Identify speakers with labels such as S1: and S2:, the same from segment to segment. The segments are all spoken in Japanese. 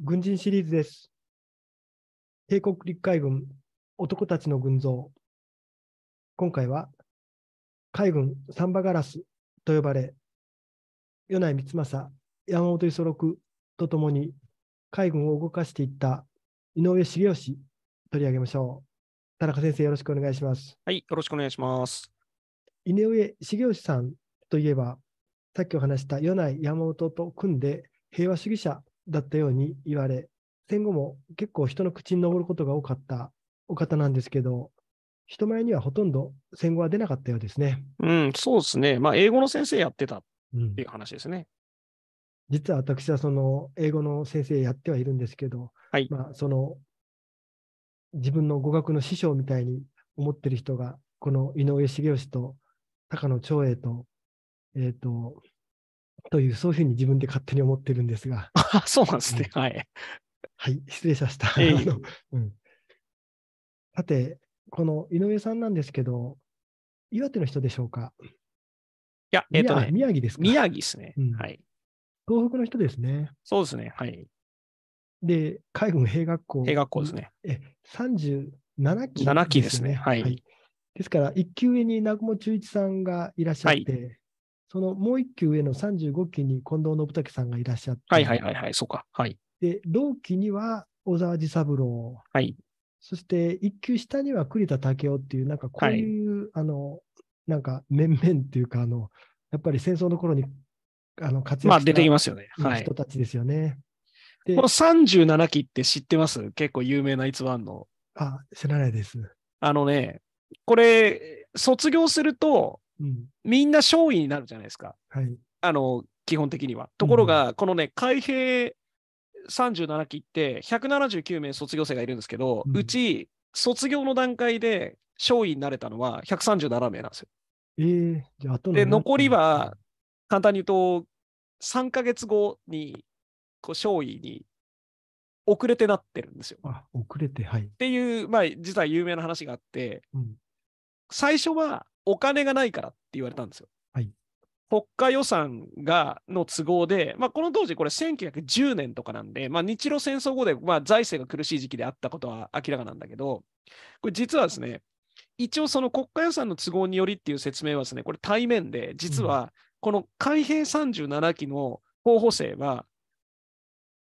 S1: 軍人シリーズです。帝国陸海軍男たちの群像。今回は海軍サンバガラスと呼ばれ、米内光政、山本五十六とともに海軍を動かしていった井上茂義取り上げましょう。田中先生、よろしくお願いします。
S2: はい、よろしくお願いします。
S1: 井上茂義さんといえば、さっきお話した米内山本と組んで平和主義者だったように言われ、戦後も結構人の口に上ることが多かったお方なんですけど、人前にはほとんど戦後は出なかったようですね。
S2: うん、そうですね。まあ、英語の先生やってたっていう話ですね。
S1: うん、実は私はその英語の先生やってはいるんですけど、はい、まあ、その自分の語学の師匠みたいに思ってる人が、この井上茂吉と高野長英と、えっ、ー、と、という、そういうふうに自分で勝手に思ってるんですが。
S3: あそう
S2: なんですね。はい。
S1: はい、失礼しました。えー、うん、さて、この井上さんなんですけど、岩手の人でしょうかい
S2: や、えっ、ー、と、ね、宮城ですか宮城ですね、うん、は
S1: い。東北の人ですね。
S2: そうですね。はい。
S1: で、海軍兵学校。兵学校ですね。え、37期、ね。7期ですね。はい。はい、ですから、1級上に南雲忠一さんがいらっしゃって、はい、そのもう一級上の35期に近藤信武さんがいらっしゃって、
S2: はいはいはいはい、そうか。はい。
S1: で、同期には小沢治三郎、はい。そして一級下には栗田武雄っていう、なんかこういう、はい、あの、なんか面々っていうか、あの、やっぱり戦争の頃にあの活躍した、まあ、出てきますよね。はい、人たちですよね。
S2: この37期って知ってます結構有名な逸話の。
S1: あ、知らないです。
S2: あのね、これ、卒業すると、みんな勝利になるじゃないですか。はい、あの基本的には。ところが、うん、このね、開閉37期って179名卒業生がいるんですけど、うん、うち卒業の段階で勝利になれたのは137名なんですよ。
S1: えー、じゃあとで残
S2: りは簡単に言うと3か月後にこう勝利に遅れてなってるんですよ。あ
S1: 遅れてはい。っ
S2: ていう、まあ、実は有名な話があって、うん、最初はお金がないからって言われたんですよ。はい、国家予算がの都合で、まあ、この当時、これ1910年とかなんで、まあ、日露戦争後で、まあ、財政が苦しい時期であったことは明らかなんだけど、これ実はですね、一応その国家予算の都合によりっていう説明はですね、これ対面で、実はこの海兵37期の候補生は、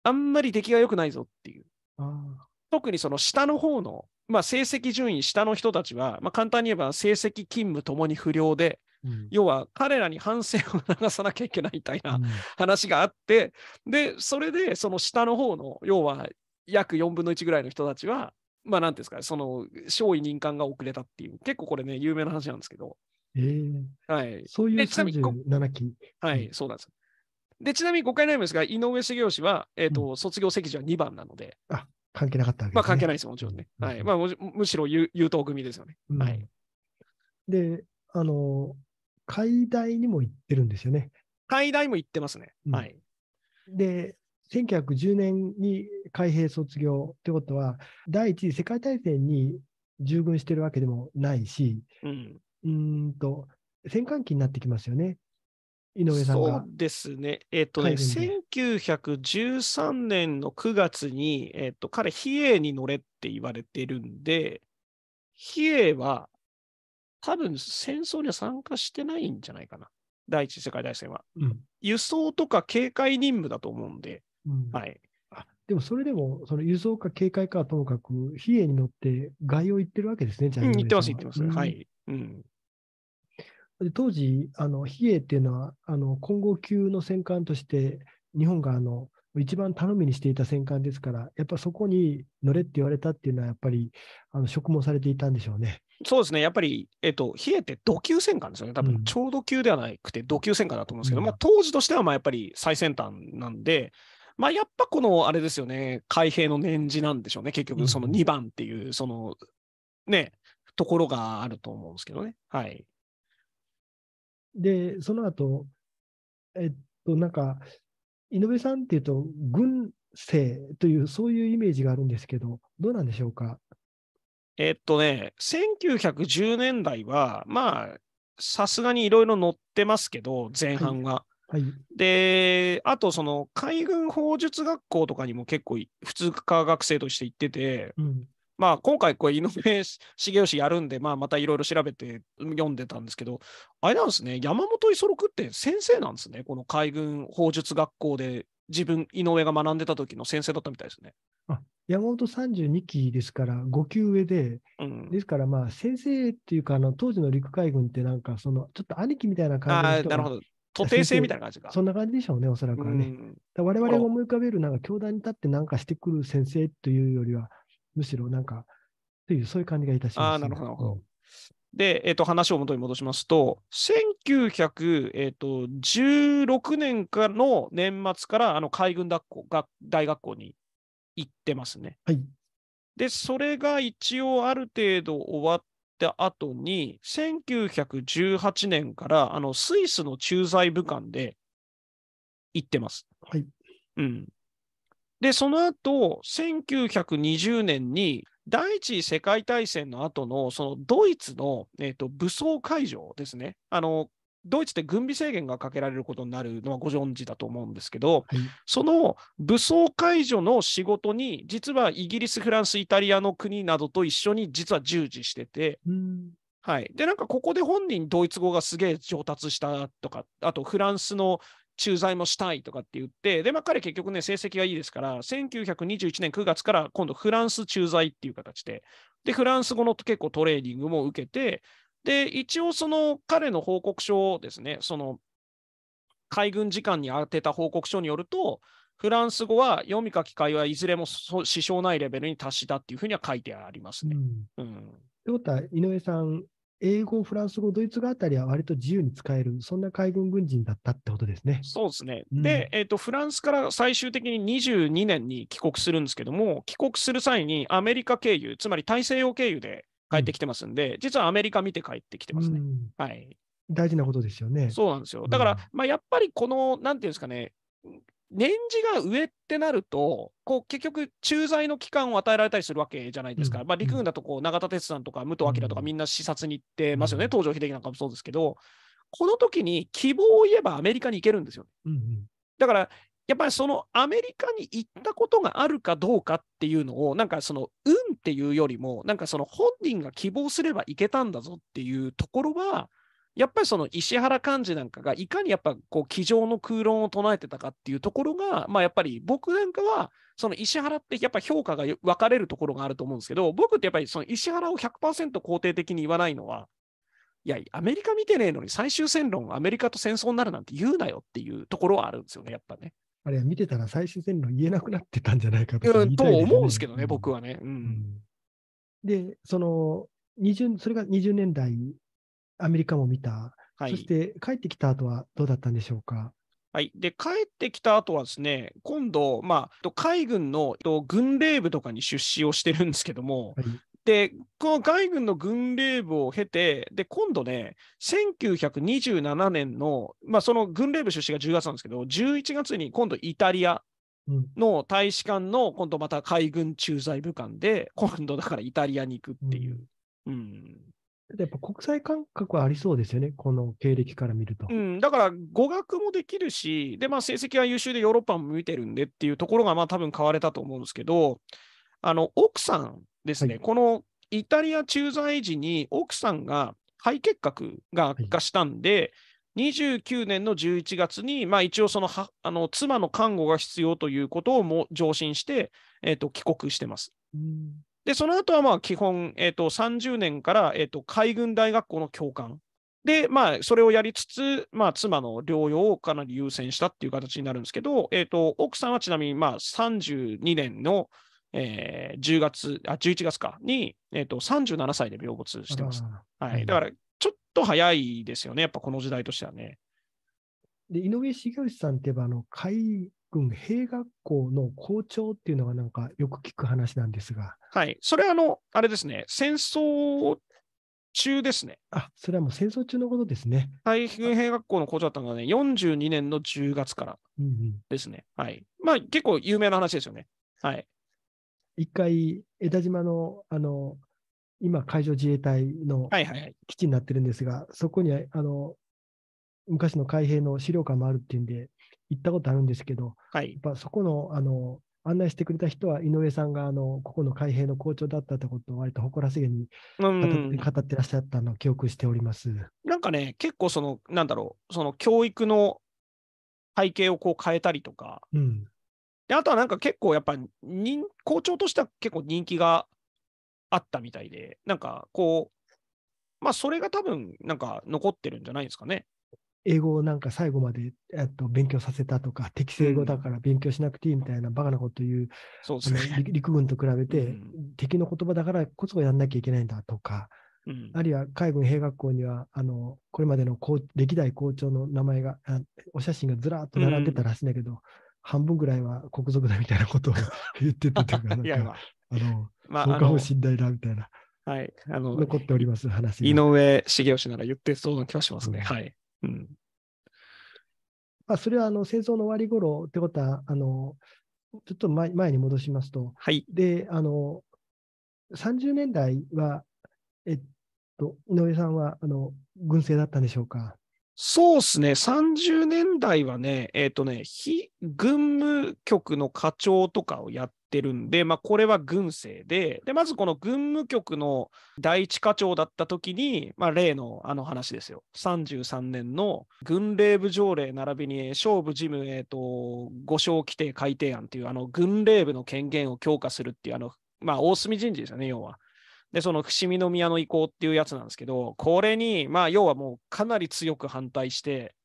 S2: あんまり出来が良くないぞっていう。あ特にその下の方のまあ、成績順位下の人たちは、まあ、簡単に言えば成績、勤務ともに不良で、うん、要は彼らに反省を流さなきゃいけないみたいな話があって、うん、で、それでその下の方の、要は約4分の1ぐらいの人たちは、まあ、なんですかその、少尉任官が遅れたっていう、結構これね、有名な話なんですけど。えー、はい。そういう37期。はい、そうなんです。で、ちなみに誤解ないんですが、井上茂雄氏は、えー、と、うん、卒業席次は2番なので。あ、関係なかったわけです、ね、まあ関係ないですもちろんね。はい。まあむしろ優等組ですよね。
S1: うん、はい。で、あの、海大にも行ってるんですよね。
S2: 海大も行ってますね。
S1: うん、はい。で、1910年に海兵卒業ってことは、第一次世界大戦に従軍してるわけでもないし、うん、うんと、戦艦機になってきますよね。井上さんが。そう
S2: ですね。えっ、ー、とね、1913年の9月に、えっ、ー、と、彼、比叡に乗れって言われてるんで、比叡は、多分戦争には参加してないんじゃないかな。第一次世界大戦は。うん、輸送とか警戒任務だと思うんで、うん、はい。
S1: でもそれでも、その輸送か警戒かはともかく、比叡に乗って外洋行ってるわけですね、じゃあ、うん。行ってます、行ってます。はい。うん。で当時、あの比叡っていうのはあの今後級の戦艦として日本があの一番頼みにしていた戦艦ですから、やっぱそこに乗れって言われたっていうのは、やっぱりあの職務されていたんでし
S2: ょうね。そうですね、やっぱり、えっと、比叡って土級戦艦ですよね、多分超土級ではなくて、土級戦艦だと思うんですけど、うん、まあ、当時としてはまあやっぱり最先端なんで、まあ、やっぱこのあれですよね、開閉の年次なんでしょうね、結局、その2番っていう、そのね、ところがあると思うんですけどね。はい
S1: で、その後、えっと、なんか、井上さんっていうと、軍政という、そういうイメージがあるんですけど、どうなんでしょうか。
S2: えっとね、1910年代は、まあ、さすがにいろいろ載ってますけど、前半は。はい、はい、で、あと、その海軍砲術学校とかにも結構、普通科学生として行ってて、うん、まあ、今回、これ、井上重義やるんで、まあ、またいろいろ調べて読んでたんですけど、あれなんですね、山本五十六って先生なんですね、この海軍砲術学校で、自分、井上が学んでた時の先生だったみたいですね。
S1: あ山本32期ですから、5級上で、うん、ですから、まあ、先生っていうか、あの当時の陸海軍って、なんか、その、ちょっと兄貴みたいな感じの人なるほど
S3: 徒弟制みたいな感じか。そ
S1: んな感じでしょうね、おそらくはね。うん、我々が思い浮かべる、なんか教団に立ってなんかしてくる先生というよりは、むしろなんか、という、そういう感じがいたします、ね、あなるほど、
S2: うん、で、えーと、話を元に戻しますと、1916年からの年末からあの海軍学校が大学校に行ってますね。はい、で、それが一応ある程度終わった後に、1918年からあのスイスの駐在武官で行ってます。はいうん、で、その後、1920年に第一次世界大戦の後のそのドイツの、えーと、武装解除ですねあの、ドイツって軍備制限がかけられることになるのはご存知だと思うんですけど、はい、その武装解除の仕事に、実はイギリス、フランス、イタリアの国などと一緒に実は従事してて、はい、でなんかここで本人、ドイツ語がすげえ上達したとか、あとフランスの駐在もしたいとかって言って、で、まあ、彼結局ね、成績がいいですから、1921年9月から今度フランス駐在っていう形で、で、フランス語の結構トレーニングも受けて、で、一応その彼の報告書をですね、その海軍次官に当てた報告書によると、フランス語は読み書き会はいずれも支障ないレベルに達したっていうふうには書いてありますね。うん、うん、というこ
S1: とは、井上さん英語、フランス語、ドイツ語あたりは割と自由に使える、そんな海軍軍人だったってこ
S2: とですね。そうですね。うん、で、えーと、フランスから最終的に22年に帰国するんですけども、帰国する際にアメリカ経由、つまり大西洋経由で帰ってきてますんで、うん、実はアメリカ見て帰ってきてますね。うん、はい、大事なことですよね。そうなんですよ。だから、まあ、やっぱりこの、なんていうんですかね、年次が上ってなると、こう結局、駐在の期間を与えられたりするわけじゃないですか、うん、まあ、陸軍だとこう永田哲さんとか武藤明とか、みんな視察に行ってますよね、うん、東條英機なんかもそうですけど、この時に希望を言えばアメリカに行けるんですよ、ね。うんうん、だからやっぱりそのアメリカに行ったことがあるかどうかっていうのを、なんかその運っていうよりも、なんかその本人が希望すれば行けたんだぞっていうところは、やっぱりその石原幹事なんかがいかにやっぱこう机上の空論を唱えてたかっていうところが、まあ、やっぱり僕なんかはその石原ってやっぱ評価が分かれるところがあると思うんですけど僕ってやっぱりその石原を100%肯定的に言わないのはいやアメリカ見てねえのに最終戦論アメリカと戦争になるなんて言うなよっていうところはあるんですよねやっぱね。
S1: あれ見てたら最終戦論言えなくなってたんじ
S2: ゃないかとい、ね,、と思うんですけどね、僕はね。うん、うん、
S1: で、その20、それが20年代アメリカも見た、はい、そして帰ってきた後はどうだったんでしょうか。
S2: はい、で帰ってきた後はですね、今度、まあ、海軍の軍令部とかに出資をしてるんですけども、はい、でこの海軍の軍令部を経て、で今度ね、1927年の、まあ、その軍令部出資が10月なんですけど、11月に今度、イタリアの大使館の、今度また海軍駐在部官で、今度だからイタリアに行くってい
S3: う。うん、う
S1: んやっぱ国際感覚はありそうですよね、この経歴から見ると。
S2: うん、だから語学もできるし、でまあ、成績は優秀でヨーロッパも見てるんでっていうところが、まあ多分買われたと思うんですけど、あの奥さんですね、はい、このイタリア駐在時に奥さんが肺結核が悪化したんで、はい、29年の11月に、まあ、一応そのはあの妻の看護が必要ということをも上申して、えーと、帰国してます。うんで、その後はまあ基本、えーと、30年から、えーと、海軍大学校の教官。で、まあ、それをやりつつ、まあ、妻の療養をかなり優先したっていう形になるんですけど、えーと、と奥さんはちなみにまあ32年の、えー、10月あ11月かに、えー、と37歳で病没してます。はい、だからちょっと早いですよね、やっぱこの時代としてはね。
S1: で井上茂吉さんって言えばあの海軍兵学校の校長っていうのがなんかよく聞く話なんですが。
S2: はい、それはあの、あれですね、戦争中ですね。あ、そ
S1: れはもう戦争中のことですね。
S2: 海軍兵学校の校長だったのがね、42年の10月からですね。うんうん、はい。まあ、結構有名な話ですよね。はい。
S1: 一回、江田島の、あの、今、海上自衛隊の基地になってるんですが、はいはいはい、そこにあの昔の海兵の資料館もあるっていうんで、行ったことあるんですけど、はい、やっぱそこのあの案内してくれた人は井上さんがあのここの海兵の校長だったってことを割と誇らしげに
S3: 語
S2: って,、
S1: 語ってらっしゃったのを記憶しております
S2: なんかね結構そのなんだろうその教育の背景をこう変えたりとか、うん、であとはなんか結構やっぱ人校長としては結構人気があったみたいでなんかこうまあそれが多分なんか残ってるんじゃないですかね。英語をなんか最
S1: 後まで、えっと、勉強させたとか、適正語だから勉強しなくていいみたいなバカなこと言う、そうですね、陸軍と比べて、敵の言葉だからこそやんなきゃいけないんだとか、うん、あるいは海軍兵学校には、あのこれまでの歴代校長の名前が、お写真がずらっと並んでたらしいんだけど、うん、半分ぐらいは国賊だみたいなことを
S2: 言ってたというか、なんか、あの、まあ、そうかもしん
S1: ないなみたいな。
S2: はい。あの、残っております話。井上茂吉なら言ってそうな気はしますね。はい。うん。
S1: まあ、それはあの戦争の終わり頃ってことは、あのちょっと前前に戻しますと、はい、であの30年代は、えっと、井上さんはあの軍政だったんでしょうか。
S2: そうですね、30年代はね、えっ、ー、とね、非軍務局の課長とかをやっってるんで、まあ、これは軍政で、で、まずこの軍務局の第一課長だった時に、まあ、例のあの話ですよ。33年の軍令部条例並びに、勝負事務、えと、五章規定改定案っていう、あの、軍令部の権限を強化するっていう、あの、まあ、大隅人事ですよね、要は。で、その伏見宮の意向っていうやつなんですけど、これに、まあ、要はもうかなり強く反対して、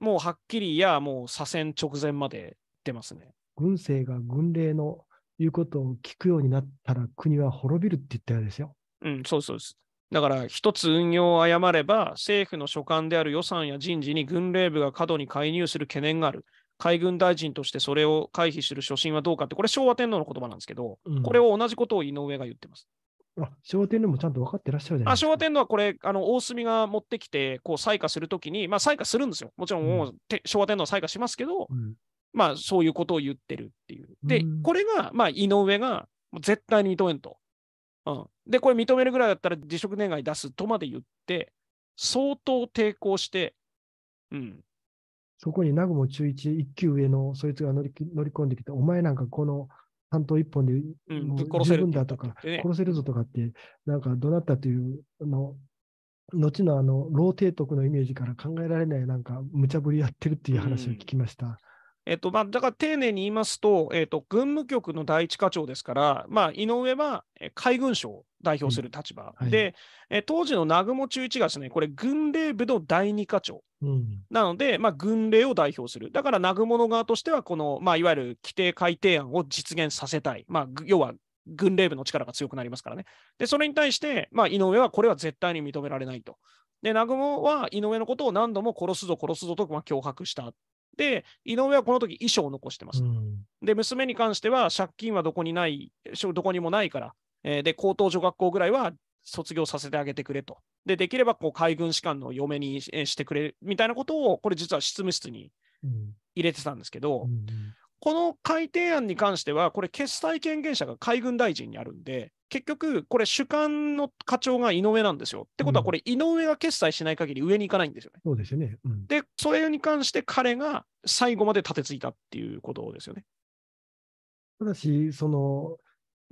S2: もうはっきり、いや、もう左遷直前まで出ますね。
S1: 軍政が軍令のいうことを聞くようになったら国は滅びるって言ったようですよ。
S2: うん、そうそうです。だから、一つ運用を誤れば、政府の所管である予算や人事に軍令部が過度に介入する懸念がある。海軍大臣としてそれを回避する所信はどうかって、これ昭和天皇の言葉なんですけど、うん、これを同じことを井上が言ってます。あ昭和天皇もちゃんと分かってらっしゃるじゃないですか。昭和天皇はこれ、あの大隅が持ってきて、こう採火するときに、まあ、採火するんですよ。もちろんうん、昭和天皇は採火しますけど、うん、まあ、そういうことを言ってるっていう。で、これが、まあ、井上が、絶対に認めんと。うん、で、これ認めるぐらいだったら辞職願出すとまで言って、相当抵抗して、うん。
S1: そこに南雲中一一級上のそいつが乗り乗り込んできて、お前なんかこの担当一本で、殺せるんだとか、殺せるぞとかって、なんかどなったというの、後のあの、老帝徳のイメージから考えられない、なんか無茶ぶりやってるっていう話を聞きました。うん
S2: えっとまあ、だから丁寧に言いますと、えっと、軍務局の第一課長ですから、まあ、井上は海軍省を代表する立場、うんはい、で、え当時の南雲忠一がですね、これ、軍令部の第二課長、うん、なので、まあ、軍令を代表する、だから南雲の側としては、この、まあ、いわゆる規定改定案を実現させたい、まあ、要は軍令部の力が強くなりますからね。で、それに対して、まあ、井上はこれは絶対に認められないと。で、南雲は井上のことを何度も殺すぞ、殺すぞと、まあ、脅迫したで、井上はこの時遺書を残してます。うん、で、娘に関しては借金はどこにない、どこにもないから、えー、で、高等女学校ぐらいは卒業させてあげてくれと。で、できればこう海軍士官の嫁にしてくれみたいなことを、これ実は執務室に入れてたんですけど、うんうん、この改定案に関しては、これ、決裁権限者が海軍大臣にあるんで、結局、これ、主幹の課長が井上なんですよ。ってことは、これ、井上が決裁しない限り上に行かないんですよ
S3: ね。そうですね、うん、
S2: で、それに関して彼が最後まで立てついたっていうことですよね。
S1: ただし、その、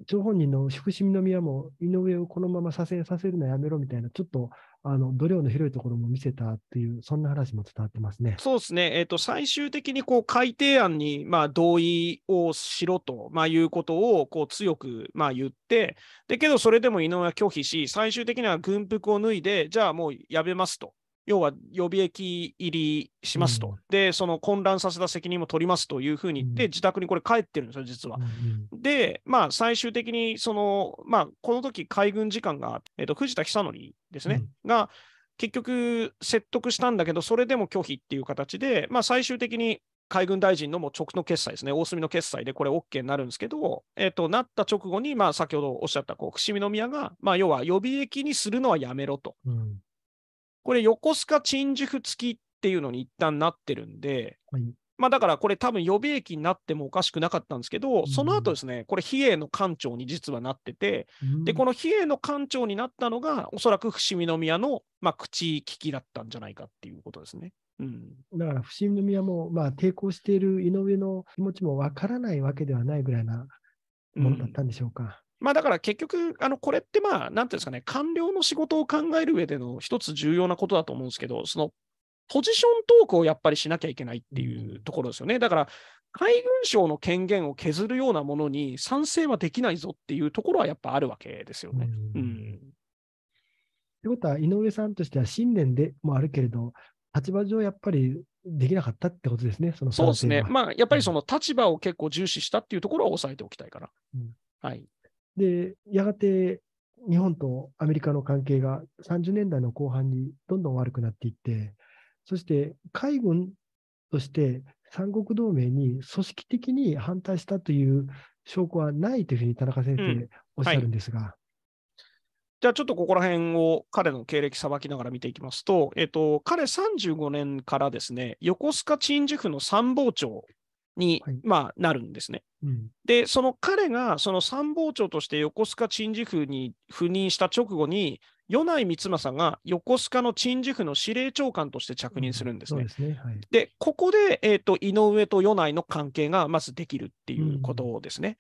S1: 張本人の福島宮も井上をこのまま左遷させるのやめろみたいな、ちょっとあの度量の広いところも見せたっていう、そんな話も伝わってますね。
S2: そうですね、えーと、と最終的にこう改定案に、まあ、同意をしろと、まあ、いうことをこう強く、まあ、言ってで、けどそれでも井上は拒否し、最終的には軍服を脱いで、じゃあもうやめますと要は予備役入りしますと、うん、で、その混乱させた責任も取りますというふうに言って、自宅にこれ帰ってるんですよ、実は。うん、で、まあ、最終的に、その、まあ、この時海軍次官が、えっ、ー、と、藤田久則ですね、うん、が、結局説得したんだけど、それでも拒否っていう形で、まあ、最終的に海軍大臣のもう直の決裁ですね、大隅の決裁でこれ OK になるんですけど、えー、となった直後に、まあ、先ほどおっしゃったこう伏見宮が、まあ、要は予備役にするのはやめろと。うんこれ横須賀守府付きっていうのに一旦なってるんで、はい、まあ、だからこれ多分予備役になってもおかしくなかったんですけど、うん、その後ですね、これ、比叡の館長に実はなってて、うん、で、この比叡の館長になったのが、おそらく伏見宮の、まあ、口利きだったんじゃないかっていうことですね。うん、
S3: だから伏
S1: 見宮も、まあ、抵抗している井上の気持ちもわからないわけではないぐらいなものだったんでしょうか。
S2: まあだから結局、あのこれってまあ、なんていうんですかね、官僚の仕事を考える上での一つ重要なことだと思うんですけど、そのポジショントークをやっぱりしなきゃいけないっていうところですよね。だから、海軍省の権限を削るようなものに賛成はできないぞっていうところはやっぱあるわけですよね。うん。うん、っ
S1: てことは、井上さんとしては信念でもあるけれど、立場上やっぱりできなかったってことですね、そのそうですね。ま
S2: あ、やっぱりその立場を結構重視したっていうところは抑えておきたいから。うん、はい。
S1: で、やがて日本とアメリカの関係が30年代の後半にどんどん悪くなっていって、そして海軍として三国同盟に組織的に反対したという証拠はないというふうに田中先生おっしゃるんですが。うんはい、
S2: じゃあちょっとここら辺を彼の経歴さばきながら見ていきますと、えっと、彼35年からですね、横須賀鎮守府の参謀長に、はい、まあ、なるんですね、うん、で、その彼がその参謀長として横須賀鎮守府に赴任した直後に、米内光政が横須賀の陳事府の司令長官として着任するんですね。うん、で、ねはい、ここで、えーと井上と米内の関係がまずできるっていうことですね。うん、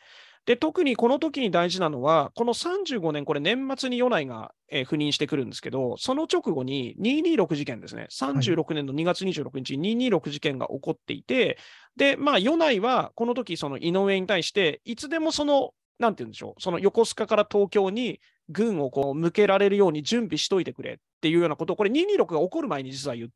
S2: で特にこの時に大事なのは、この35年、これ、年末に米内が、えー、赴任してくるんですけど、その直後に226事件ですね、36年の2月26日に226事件が起こっていて、はい、で、まあ、米内はこの時その井上に対して、いつでもそのなんて言うんでしょう、その横須賀から東京に軍をこう向けられるように準備しといてくれっていうようなことを、これ、226が起こる前に実は言っ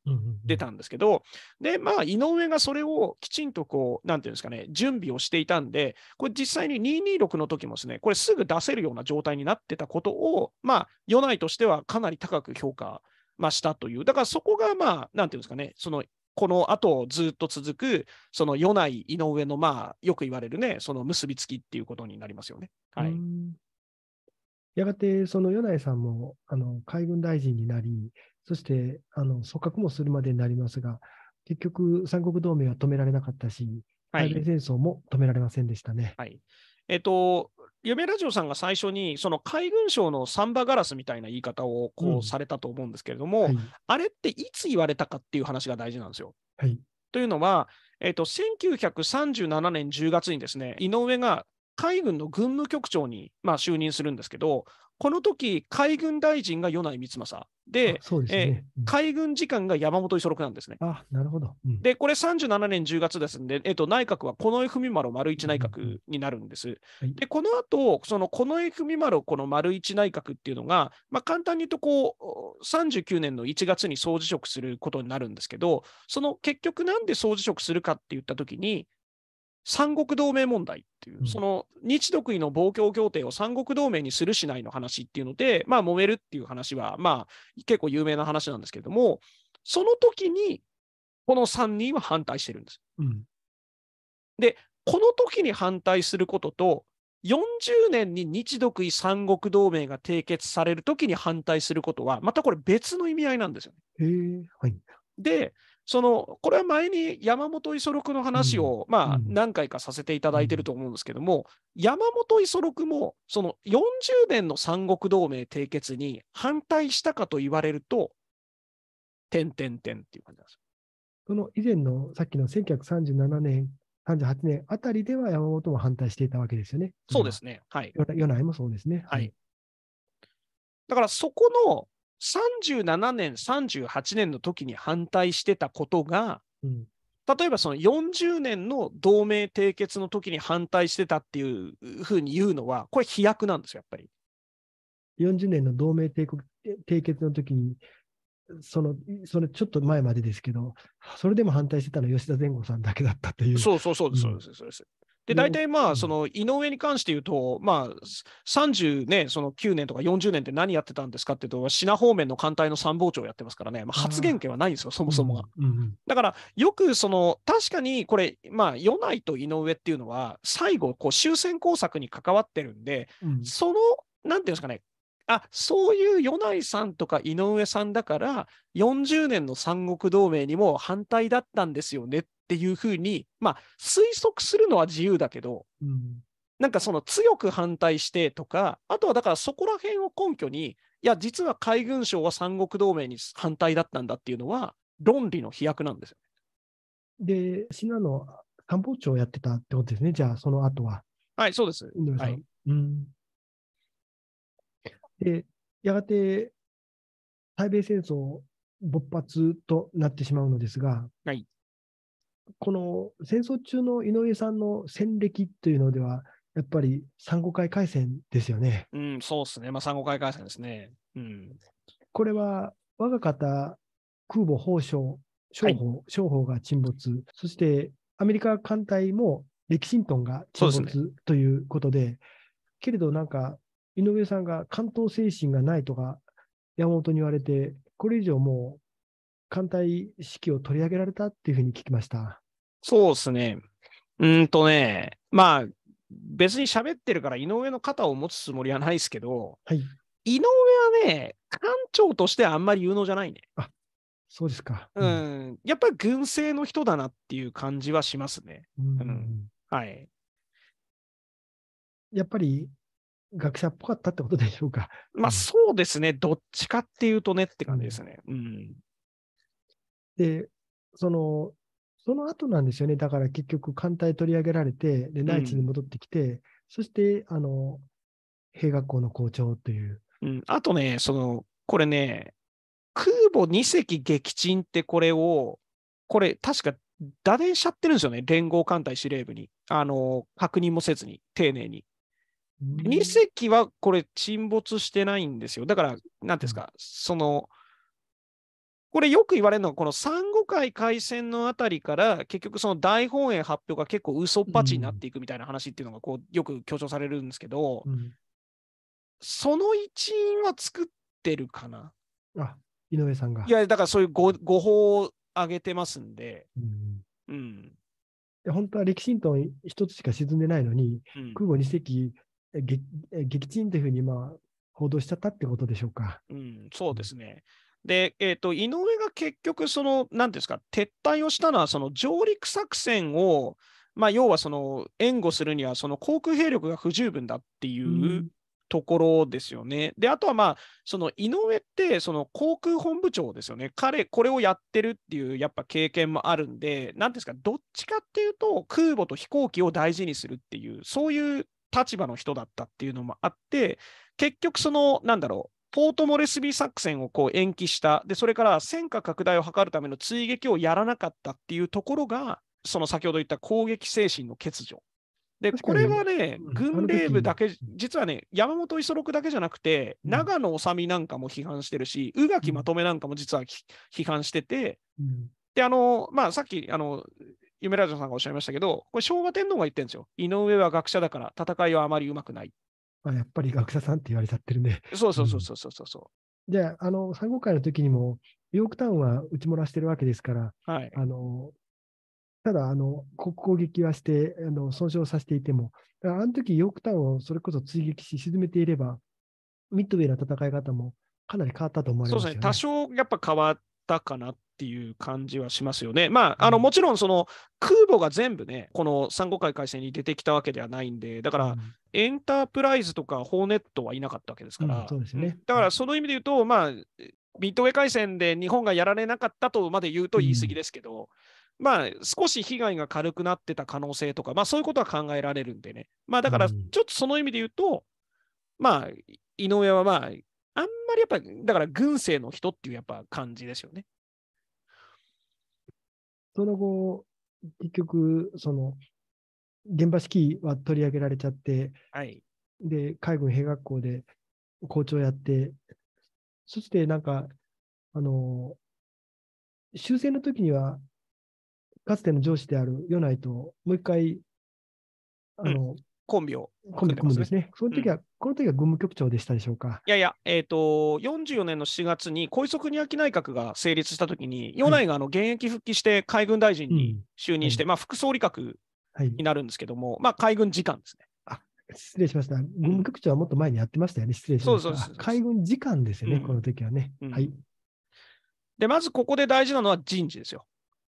S2: てたんですけど、で、まあ、井上がそれをきちんとこう、なんていうんですかね、準備をしていたんで、これ、実際に226の時もですね、これ、すぐ出せるような状態になってたことを、まあ、与内としてはかなり高く評価。ましたという、だからそこが、まあ、なんていうんですかね、そのこの後ずっと続く、その与内井上の、まあ、よく言われるね、その結びつきっていうことになりますよね。
S1: はい、やがてその米内さんもあの海軍大臣になり、そしてあの組閣もするまでになりますが、結局、三国同盟は止められなかったし、海米戦争も止められませんでしたね。
S2: はい、えっと夢ラジオさんが最初にその海軍省のサンバガラスみたいな言い方をこうされたと思うんですけれども、うんはい、あれっていつ言われたかっていう話が大事なんですよ。はい、というのは、えーと、と1937年10月にですね井上が海軍の軍務局長に、まあ、就任するんですけど、この時海軍大臣が米内光政で、でね海軍次官が山本五十六なんですね。あなるほど、うん、で、これ37年10月ですんで、えっと、内閣は近衛文麿丸一内閣になるんです。うん、で、この後その近衛文丸この丸一内閣っていうのが、まあ、簡単に言うとこう、39年の1月に総辞職することになるんですけど、その結局なんで総辞職するかって言ったときに、三国同盟問題っていう、その日独位の防共協定を三国同盟にするしないの話っていうので、まあ、揉めるっていう話は、まあ、結構有名な話なんですけれども、その時に、この3人は反対してるんです。うん、で、この時に反対することと、40年に日独位三国同盟が締結される時に反対することは、またこれ別の意味合いなんですよ
S3: ね。はい、
S2: で、そのこれは前に山本五十六の話を、うん、まあ、何回かさせていただいてると思うんですけども、うん、山本五十六もその40年の三国同盟締結に反対したかと言われると、点点点っていう感じなんです
S1: その以前のさっきの1937年、38年あたりでは山本も反対していたわけですよね。そうです
S2: ね。はい。米
S1: 内もそうですね。はい。
S2: だからそこの37年、38年の時に反対してたことが、うん、例えばその40年の同盟締結の時に反対してたっていうふうに言うのは、これ、飛躍なんですよ、やっぱり。
S1: 40年の同盟締結の時に、その、そのちょっと前までですけど、それでも反対してたのは吉田前後さんだけだった
S2: という。そうそうそうです、そうです、そうです。で、大体まあ、その井上に関して言うと、まあ、39年、その9年とか40年って何やってたんですかっていうと、品方面の艦隊の参謀長をやってますからね、まあ、発言権はないんですよ、そもそもが。だから、よくその、確かにこれ、まあ、米内と井上っていうのは、最後、こう終戦工作に関わってるんで、その、なんていうんですかね、あそういう米内さんとか井上さんだから、40年の三国同盟にも反対だったんですよねっっていうふうに、まあ、推測するのは自由だけど、うん、なんかその強く反対してとか、あとはだからそこら辺を根拠に、いや、実は海軍省は三国同盟に反対だったんだっていうのは、論理の飛躍なんですよ、
S1: ね。で、信濃の官房長をやってたってことですね、じゃあ、その後は。
S2: はい、そうです。
S3: はい、
S1: うん、で、やがて、対米戦争勃発となってしまうのですが、はい、この戦争中の井上さんの戦歴というのでは、やっぱり三国海海戦ですよね。
S2: うん、そうですね。まあ、三回回海戦ですね。うん、
S1: これは、我が方、空母宝章、商法、商、法、が沈没、そしてアメリカ艦隊もレキシントンが沈没、ね、ということで、けれどなんか、井上さんが関東精神がないとか、山本に言われて、これ以上もう艦隊式を取り上げられたっていうふうに聞きまし
S2: た。そうですね。うんとね、まあ、別に喋ってるから井上の肩を持つつもりはないですけど、はい、井上はね、艦長としてあんまり有能じゃないね。あそうですか、うん、うん。やっぱり軍政の人だなっていう感じはしますね。
S1: うん、はい。やっぱり学者っぽかったってことでしょうか。まあそうですね、どっちかってい
S2: うとねって感じですね。うん、うん、
S1: で、その、その後なんですよね。だから結局、艦隊取り上げられて、で、ナイツに戻ってきて、うん、そして、
S2: あの、兵学校の校長という。うん、あとね、その、これね、空母2隻撃沈ってこれを、これ確か打電しちゃってるんですよね、連合艦隊司令部に。あの、確認もせずに、丁寧に。2隻はこれ沈没してないんですよ。だから、何ですか、うん、その、これよく言われるのは、この三五回開戦のあたりから、結局その大本営発表が結構嘘っぱちになっていくみたいな話っていうのがこうよく強調されるんですけど、うん、その一因は作ってるかな。あ
S1: 井上さんが。いや、
S2: だからそういう誤報を上げてますんで。うん、うん
S1: 本当は歴史とン一つしか沈んでないのに、うん、空母二隻撃沈というふうにまあ報道しちゃったってことでしょうか。
S2: うん、そうですね。で、えーと、井上が結局その、なんですか、撤退をしたのは、その上陸作戦を、まあ、要はその援護するには、その航空兵力が不十分だっていうところですよね。うん、で、あとは、まあ、その井上って、その航空本部長ですよね、彼、これをやってるっていう、やっぱ経験もあるんで、なんですか、どっちかっていうと、空母と飛行機を大事にするっていう、そういう立場の人だったっていうのもあって、結局、その、なんだろう、ポートモレスビー作戦をこう延期した、でそれから戦火拡大を図るための追撃をやらなかったっていうところが、その先ほど言った攻撃精神の欠如。で、これはね、軍令部だけ、実はね、山本五十六だけじゃなくて、うん、長野修なんかも批判してるし、宇垣まとめなんかも実は、批判してて、で、あの、まあ、さっき、あの、夢ラジオさんがおっしゃいましたけど、これ昭和天皇が言ってるんですよ。井上は学者だから戦いはあまりうまくない
S1: あ、やっぱり学者さんって言われちゃってる ん
S2: で。そうそうそうそうそうそう、
S1: うん、じゃあ、あの、参考会の時にも、ヨークタウンは打ち漏らしてるわけですから、はい、あの、ただ、あの、国攻撃はして、あの、損傷させていても、あの時、ヨークタウンをそれこそ追撃し、沈めていれば、ミッドウェイの戦い方もかなり変わったと思います、ね、そうですね。多
S2: 少やっぱ変わったかなっていう感じはしますよね。まあ、あのもちろんその空母が全部ね、この35海海戦に出てきたわけではないんで、だから、エンタープライズとかホーネットはいなかったわけですから、うん、そうですね、だからその意味で言うと、まあ、ミッドウェー海戦で日本がやられなかったとまで言うと言い過ぎですけど、うん、まあ、少し被害が軽くなってた可能性とか、まあ、そういうことは考えられるんでね、まあ、だからちょっとその意味で言うと、うん、まあ、井上はまあ、あんまりやっぱり、だから軍政の人っていうやっぱ感じですよね。その後、
S1: 結局、その、現場指揮は取り上げられちゃって、はい、で、海軍兵学校で校長やって、そしてなんか、あの、終戦の時には、かつての上司である与内ともう一回、あの、うん、コンビを、コンビ組むんですね。その時は、うん、この時は軍務局長でしたでしょうか。
S2: いやいや、えっ、ー、と、44年の4月に、小磯国明内閣が成立したときに、米内があの現役復帰して海軍大臣に就任して、うん、まあ、副総理閣になるんですけども、はい、まあ、海軍次官ですね。あ失礼
S1: しました。軍務局長はもっと前にやってましたよね。失礼しました。海軍次官ですよね、この時はね。はい。
S2: で、まずここで大事なのは人事ですよ。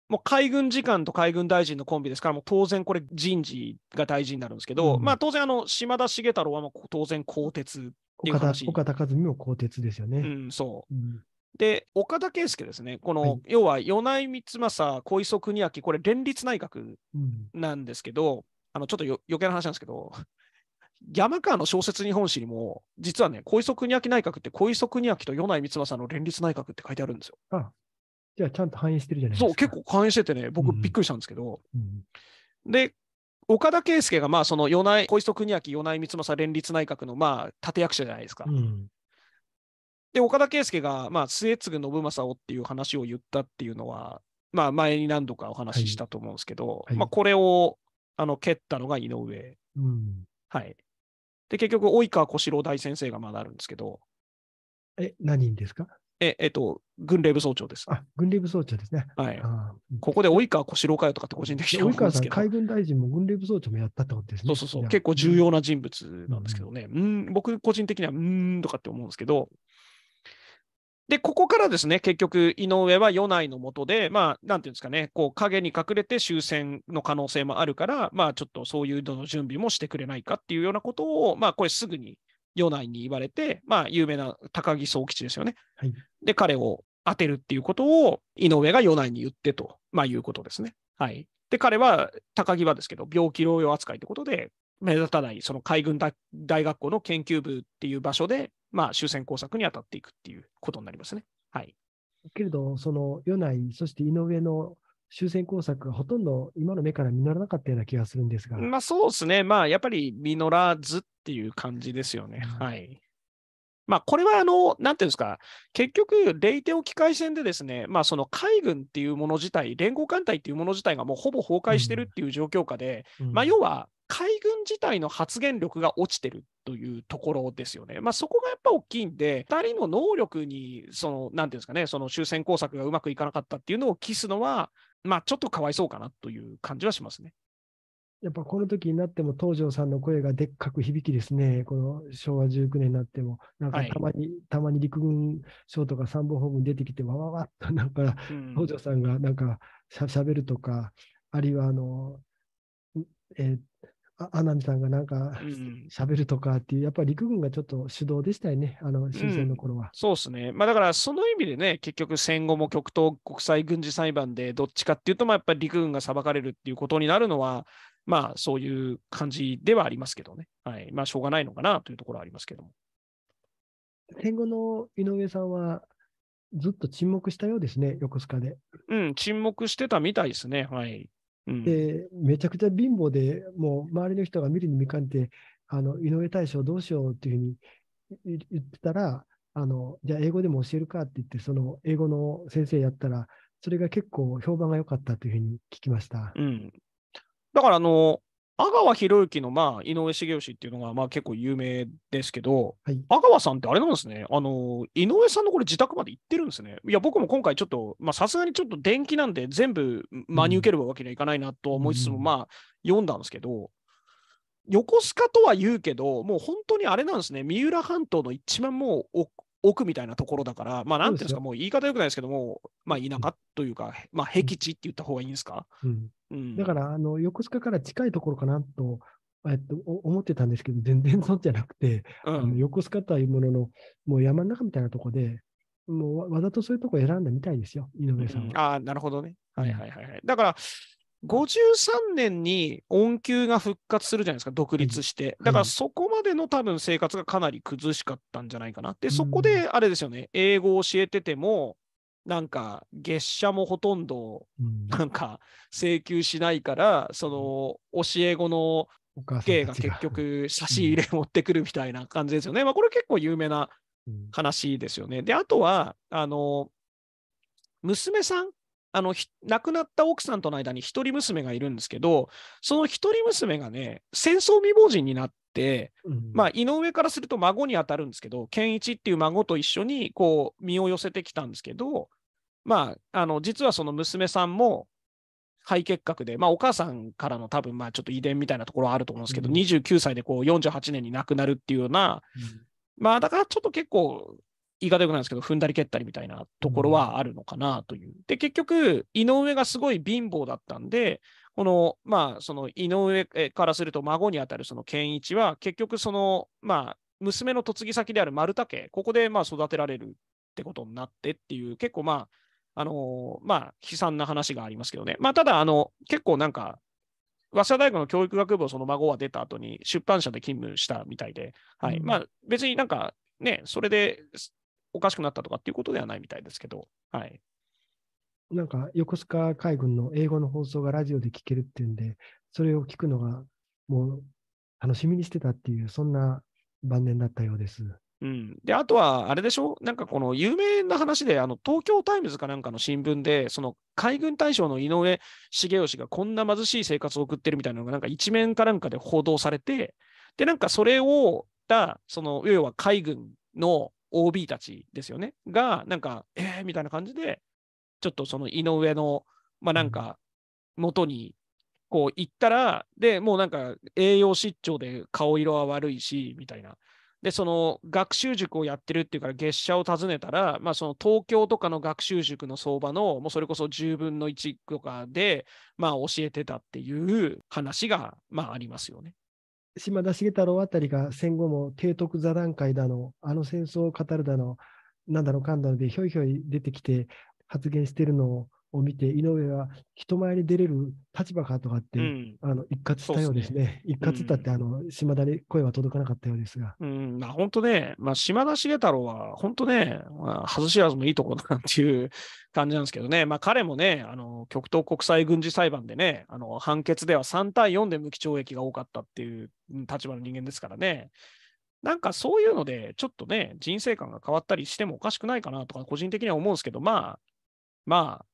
S2: もう海軍次官と海軍大臣のコンビですから、もう当然これ人事が大事になるんですけど、うん、まあ当然あの島田茂太郎はもう当然更迭っていう話
S1: 岡田和美も更迭ですよね。うん、そう。うん、
S2: で、岡田圭介ですね、この、はい、要は米井光政、小磯国明、これ、連立内閣なんですけど、うん、あのちょっと余計な話なんですけど、山川の小説日本史にも、実はね、小磯国明内閣って、小磯国明と米井光政の連立内閣って書いてあるんですよ。あじゃあちゃんと反映してるじゃないですか。そう、結構反映しててね、僕びっくりしたんですけど。うんうん、で、岡田圭介が、まあ、その、米内、小磯国明、米内光政連立内閣の、まあ、立役者じゃないですか。うん、で、岡田圭介が、まあ、末次信正っていう話を言ったっていうのは、まあ、前に何度かお話ししたと思うんですけど、はいはい、まあ、これを、あの、蹴ったのが井上。うん、はい。で、結局、及川小四郎大先生がまあなるんですけど。
S1: え、何人ですか
S2: え、えっと、軍令部総長です。あ、
S1: 軍令部総長ですね。
S2: はい。ここで及川小四郎会とかって個人的に及川さん、海
S1: 軍大臣も軍令部総長もやったってことですね。そうそうそう。結構重要な
S2: 人物なんですけどね。うん、僕個人的には、うーんとかって思うんですけど。で、ここからですね、結局、井上は与内のもとで、まあ、なんていうんですかね、こう、影に隠れて終戦の可能性もあるから、まあ、ちょっとそういうのの準備もしてくれないかっていうようなことを、まあ、これすぐに与内に言われて、まあ、有名な高木宗吉ですよね。はい、で、彼を当てるっていうことを井上が与内に言ってと、まあ、いうことですね。はい、で、彼は、高木はですけど、病気療養扱いってことで、目立たないその海軍大学校の研究部っていう場所で、まあ、終戦工作に当たっていくっていうことになりますね。はい、
S1: けれど、その米内、そして井上の終戦工作がほとんど今の目から実らなかったような気がするんですが。
S2: まあそうですね。まあやっぱり実らずっていう感じですよね。はい。まあこれはあの、なんていうんですか、結局、レイテ沖海戦でですね、まあその海軍っていうもの自体、連合艦隊っていうもの自体がもうほぼ崩壊してるっていう状況下で、うん、まあ要は海軍自体の発言力が落ちてるというところですよね。まあ、そこがやっぱ大きいんで、2人の能力に、その、なんていうんですかね、その終戦工作がうまくいかなかったっていうのを期すのは、まあ、ちょっとかわいそうかなという感じはしますね。
S1: やっぱこの時になっても東條さんの声がでっかく響きですね、この昭和19年になっても、なんかたまに、はい、たまに陸軍省とか参謀本部に出てきて、わわわっとなんか、うん、東條さんがなんかしゃべるとか、あるいはあの、えー、ナミさんがなんか喋るとかっていう、やっぱり陸軍がちょっと主導でしたよね、あの終戦の頃は。うん、
S2: そうですね、まあ、だからその意味でね、結局戦後も極東国際軍事裁判でどっちかっていうと、まあ、やっぱり陸軍が裁かれるっていうことになるのは、まあそういう感じではありますけどね、はいまあ、しょうがないのかなというところはありますけども。
S1: 戦後の井上さんは、ずっと沈黙したようですね、横須賀で。
S2: うん、沈黙してたみたいですね、はい。
S1: でめちゃくちゃ貧乏で、もう周りの人が見るに見かんて、あの井上大将どうしようっていうふうに言ってたら、あのじゃあ英語でも教えるかって言って、その英語の先生やったら、それが結構評判が良かったというふうに聞きまし
S2: た。うん、だからあの、阿川博之の、まあ、井上茂義っていうのが、まあ、結構有名ですけど、はい、阿川さんってあれなんですね、あの井上さんのこれ、自宅まで行ってるんですね。いや、僕も今回ちょっと、さすがにちょっと電気なんで、全部真に受けるわけにはいかないなと思いつつも、うん、まあ、読んだんですけど、横須賀とは言うけど、もう本当にあれなんですね、三浦半島の一番もう奥みたいなところだから、まあ、なんていうんですか、うすもう言い方よくないですけども、まあ、田舎というか、まあ、僻地って言った方がいいんですか。うんうん、
S1: だから、あの、横須賀から近いところかなと、えっと、思ってたんですけど、全然そうじゃなくて、うん、あの横須賀というものの、もう山の中みたいなとこで、もうわざとそういうとこ選んだみたいですよ、井上さんは。うん、
S2: ああ、なるほどね。はいはいはい、だから、53年に恩給が復活するじゃないですか、独立して。だからそこまでの多分生活がかなり苦しかったんじゃないかな。で、そこであれですよね、英語を教えてても、なんか月謝もほとんどなんか請求しないから、その教え子の芸が結局差し入れ持ってくるみたいな感じですよね。まあ、これ結構有名な話ですよね。であとはあの娘さんあの亡くなった奥さんとの間に一人娘がいるんですけどその一人娘がね戦争未亡人になって、まあ、井上からすると孫に当たるんですけど健一っていう孫と一緒にこう身を寄せてきたんですけどまあ、あの実はその娘さんも肺結核で、まあ、お母さんからの多分まあちょっと遺伝みたいなところはあると思うんですけど、うん、29歳でこう48年に亡くなるっていうような、うん、まあだからちょっと結構言い方よくないですけど、踏んだり蹴ったりみたいなところはあるのかなという。で、結局、井上がすごい貧乏だったんで、この、まあ、その井上からすると孫にあたるその健一は、結局その、まあ、娘の嫁ぎ先である丸田家、ここでまあ育てられるってことになってっていう、結構まあ、あのまあ、悲惨な話がありますけどね。まあ、ただあの、結構なんか、早稲田大学の教育学部をその孫は出た後に出版社で勤務したみたいで、はい、うん、まあ、別になんかね、それでおかしくなったとかっていうことではないみたいですけど、はい、
S1: なんか横須賀海軍の英語の放送がラジオで聞けるっていうんで、それを聞くのがもう楽しみにしてたっていう、そんな晩年だったようです。
S2: うん、であとは、あれでしょ、なんかこの有名な話で、あの東京タイムズかなんかの新聞で、その海軍大将の井上重義がこんな貧しい生活を送ってるみたいなのが、なんか一面かなんかで報道されて、で、なんかそれを、だその要は海軍の OB たちですよね、が、なんか、えーみたいな感じで、ちょっとその井上の、まあなんか、元にこう行ったら、でもうなんか栄養失調で顔色は悪いし、みたいな。で、その学習塾をやってるっていうから月謝を訪ねたら、まあ、その東京とかの学習塾の相場の、もうそれこそ10分の1とかで、まあ、教えてたっていう話が、まあ、ありますよね。
S1: 島田茂太郎あたりが戦後も提督座談会だの、あの戦争を語るだの、なんだろうかんだので、ひょいひょい出てきて発言してるのをを見て、井上は人前に出れる立場かとかって、うん、あの一括したようですね。すね一括ったって、うん、あの島田に声は届かなかったようですが。
S2: うん、まあ、本当ね、まあ、島田茂太郎は本当ね、まあ、外しらずもいいとこだなっていう感じなんですけどね、まあ、彼もね、あの極東国際軍事裁判でね、あの判決では3対4で無期懲役が多かったっていう立場の人間ですからね。なんかそういうので、ちょっとね、人生観が変わったりしてもおかしくないかなとか、個人的には思うんですけど、まあ、まあ、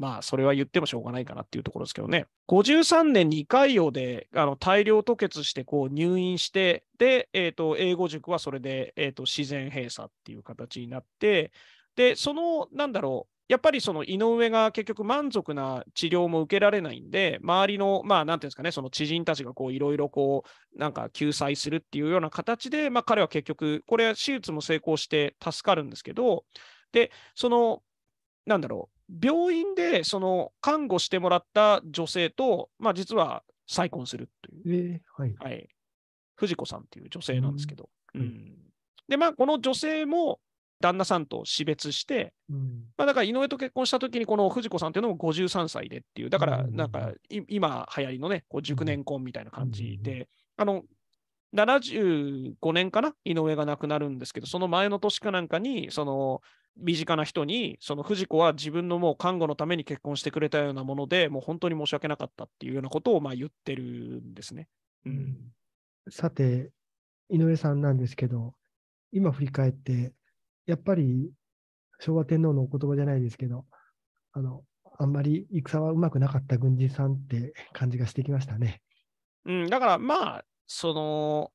S2: まあ、それは言ってもしょうがないかなっていうところですけどね。53年に胃潰瘍であの大量吐血してこう入院して、で、えーと、英語塾はそれで、えーと、自然閉鎖っていう形になって、で、その、なんだろう、やっぱりその井上が結局満足な治療も受けられないんで、周りの、まあ、なんていうんですかね、その知人たちがこういろいろこう、なんか救済するっていうような形で、まあ、彼は結局、これは手術も成功して助かるんですけど、で、その、なんだろう、病院でその看護してもらった女性と、まあ、実は再婚するという、えー、はいはい、藤子さんという女性なんですけど、うん、うん、でまあ、この女性も旦那さんと死別して、うん、まあ、だから井上と結婚したときに、この藤子さんというのも53歳でっていう、だからなんか、今流行りのね、こう熟年婚みたいな感じで、あの75年かな、井上が亡くなるんですけど、その前の年かなんかに、その身近な人に、その藤子は自分のもう看護のために結婚してくれたようなもので、もう本当に申し訳なかったっていうようなことをまあ言ってるんですね。うん、
S1: さて、井上さんなんですけど、今振り返って、やっぱり昭和天皇のお言葉じゃないですけど、あのあんまり戦はうまくなかった軍人さんって感じがしてきましたね。
S2: うん、だからまあ、その、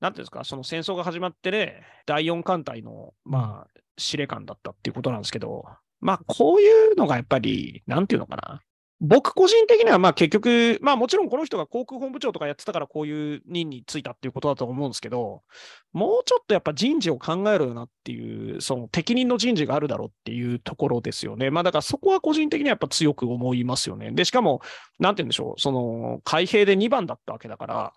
S2: なんていうんですか、その戦争が始まってね、第4艦隊の、まあ、司令官だったっていうことなんですけど、まあ、こういうのがやっぱり、なんていうのかな。僕個人的にはまあ結局、まあもちろんこの人が航空本部長とかやってたからこういう任に就いたっていうことだと思うんですけど、もうちょっとやっぱ人事を考えるよなっていう、その適任の人事があるだろうっていうところですよね。まあだからそこは個人的にはやっぱ強く思いますよね。で、しかも、なんて言うんでしょう、その開閉で2番だったわけだから、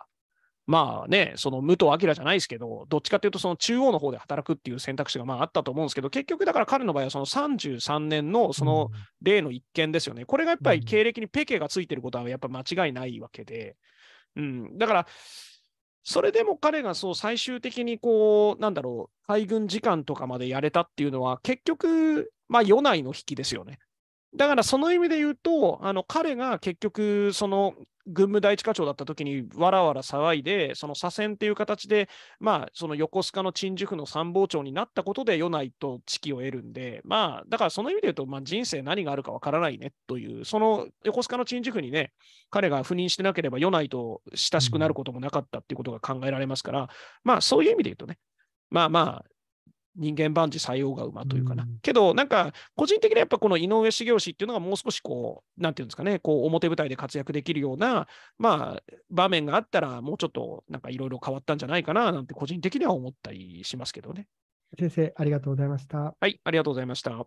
S2: まあね、その武藤明じゃないですけど、どっちかというと、その中央の方で働くっていう選択肢がまああったと思うんですけど、結局だから彼の場合は、その33年のその例の一件ですよね、これがやっぱり経歴にペケがついてることはやっぱ間違いないわけで、うん、だから、それでも彼がそう最終的にこう、なんだろう、海軍時間とかまでやれたっていうのは、結局、まあ、与内の引きですよね。だからその意味で言うと、あの彼が結局、その軍務第一課長だった時にわらわら騒いで、その左遷っていう形で、まあ、その横須賀の守府の参謀長になったことで、与内と地位を得るんで、まあ、だからその意味で言うと、まあ、人生何があるかわからないねという、その横須賀の守府にね、彼が赴任してなければ、与内と親しくなることもなかったっていうことが考えられますから、まあ、そういう意味で言うとね、まあまあ、人間万事採用が馬というかな、うん、けどなんか個人的にはやっぱこの井上茂氏っていうのがもう少しこう何て言うんですかねこう表舞台で活躍できるようなまあ場面があったらもうちょっとなんかいろいろ変わったんじゃないかななんて個人的には思ったりしますけどね。
S1: 先生ありがとうございました。
S2: はいありが
S3: とうございました。